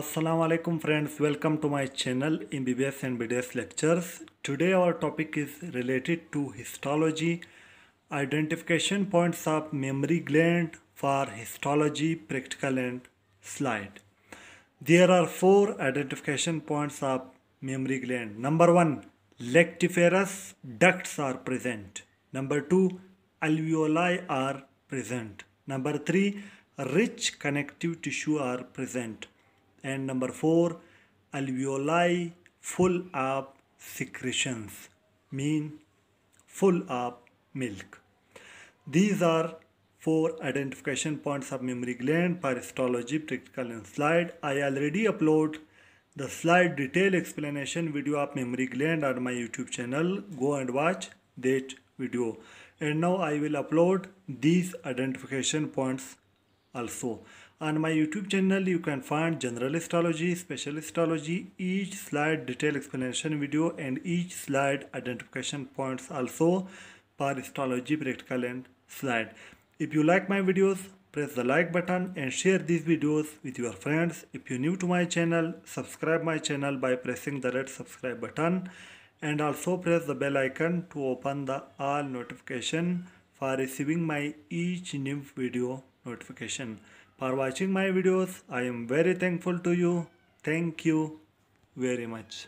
Assalamu alaikum friends welcome to my channel MBBS and BDS lectures today our topic is related to histology identification points of memory gland for histology practical and slide there are four identification points of memory gland number 1 lactiferous ducts are present number 2 alveoli are present number 3 rich connective tissue are present and number four, alveoli full of secretions mean full of milk. These are four identification points of memory gland for histology practical and slide. I already upload the slide detail explanation video of memory gland on my YouTube channel. Go and watch that video. And now I will upload these identification points also. On my YouTube channel, you can find general astrology, special astrology, each slide detailed explanation video and each slide identification points also per astrology practical and slide. If you like my videos, press the like button and share these videos with your friends. If you're new to my channel, subscribe my channel by pressing the red subscribe button and also press the bell icon to open the all notification for receiving my each new video notification. For watching my videos, I am very thankful to you. Thank you very much.